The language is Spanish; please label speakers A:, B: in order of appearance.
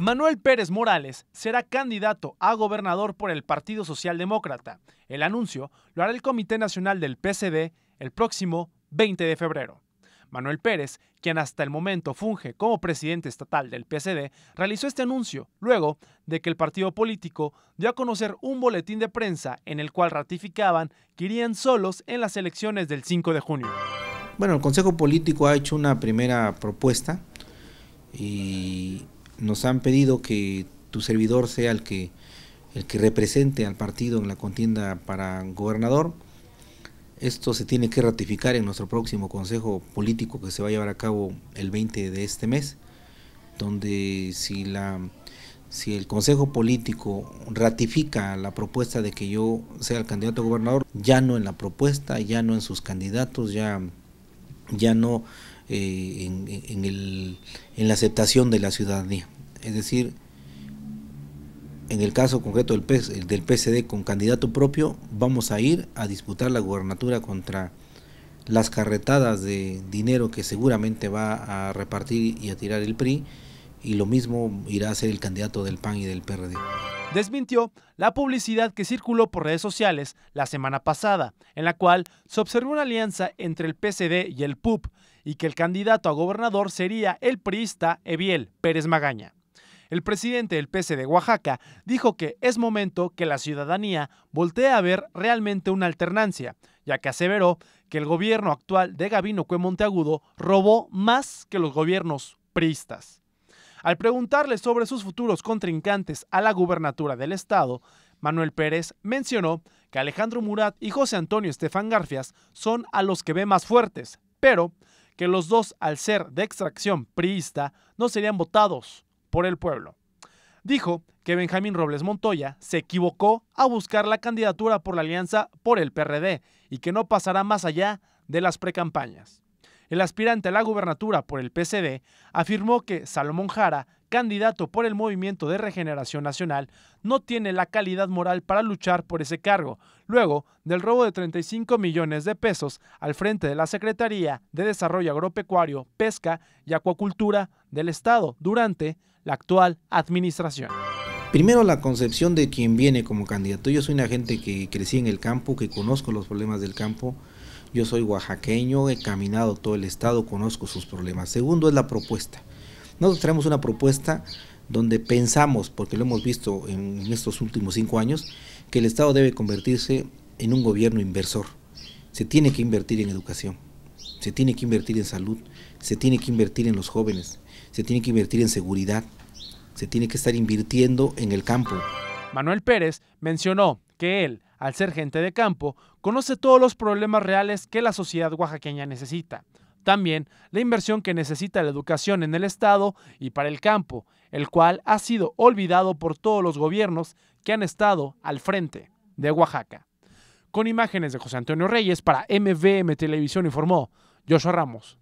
A: Manuel Pérez Morales será candidato a gobernador por el Partido Socialdemócrata. El anuncio lo hará el Comité Nacional del PSD el próximo 20 de febrero. Manuel Pérez, quien hasta el momento funge como presidente estatal del PSD, realizó este anuncio luego de que el partido político dio a conocer un boletín de prensa en el cual ratificaban que irían solos en las elecciones del 5 de junio.
B: Bueno, el Consejo Político ha hecho una primera propuesta y nos han pedido que tu servidor sea el que, el que represente al partido en la contienda para gobernador. Esto se tiene que ratificar en nuestro próximo consejo político que se va a llevar a cabo el 20 de este mes, donde si, la, si el consejo político ratifica la propuesta de que yo sea el candidato a gobernador, ya no en la propuesta, ya no en sus candidatos, ya, ya no eh, en, la aceptación de la ciudadanía. Es decir, en el caso concreto del, PS, PSD con candidato propio, vamos a ir a disputar la gubernatura contra las carretadas de dinero que seguramente va a repartir y a tirar el PRI, y lo mismo irá a ser el candidato del PAN y del PRD desmintió
A: la publicidad que circuló por redes sociales la semana pasada, en la cual se observó una alianza entre el PCD y el PUP y que el candidato a gobernador sería el priista Eviel Pérez Magaña. El presidente del PC de Oaxaca dijo que es momento que la ciudadanía voltee a ver realmente una alternancia, ya que aseveró que el gobierno actual de Gabino Cue Monteagudo robó más que los gobiernos priistas. Al preguntarle sobre sus futuros contrincantes a la gubernatura del estado, Manuel Pérez mencionó que Alejandro Murat y José Antonio Estefan Garfias son a los que ve más fuertes, pero que los dos, al ser de extracción priista, no serían votados por el pueblo. Dijo que Benjamín Robles Montoya se equivocó a buscar la candidatura por la alianza por el PRD y que no pasará más allá de las precampañas. El aspirante a la gubernatura por el PCD afirmó que Salomón Jara, candidato por el Movimiento de Regeneración Nacional, no tiene la calidad moral para luchar por ese cargo, luego del robo de 35 millones de pesos al frente de la Secretaría de Desarrollo Agropecuario, Pesca y Acuacultura del Estado durante la actual administración.
B: Primero la concepción de quien viene como candidato. Yo soy una gente que crecí en el campo, que conozco los problemas del campo, yo soy oaxaqueño, he caminado todo el estado, conozco sus problemas. Segundo es la propuesta. Nosotros traemos una propuesta donde pensamos, porque lo hemos visto en, estos últimos cinco años, que el Estado debe convertirse en un gobierno inversor. Se tiene que invertir en educación, se tiene que invertir en salud, se tiene que invertir en los jóvenes, se tiene que invertir en seguridad, se tiene que estar invirtiendo en el campo.
A: Manuel Pérez mencionó que él, al ser gente de campo, conoce todos los problemas reales que la sociedad oaxaqueña necesita. También la inversión que necesita la educación en el Estado y para el campo, el cual ha sido olvidado por todos los gobiernos que han estado al frente de Oaxaca. Con imágenes de José Antonio Reyes para MVM Televisión informó Joshua Ramos.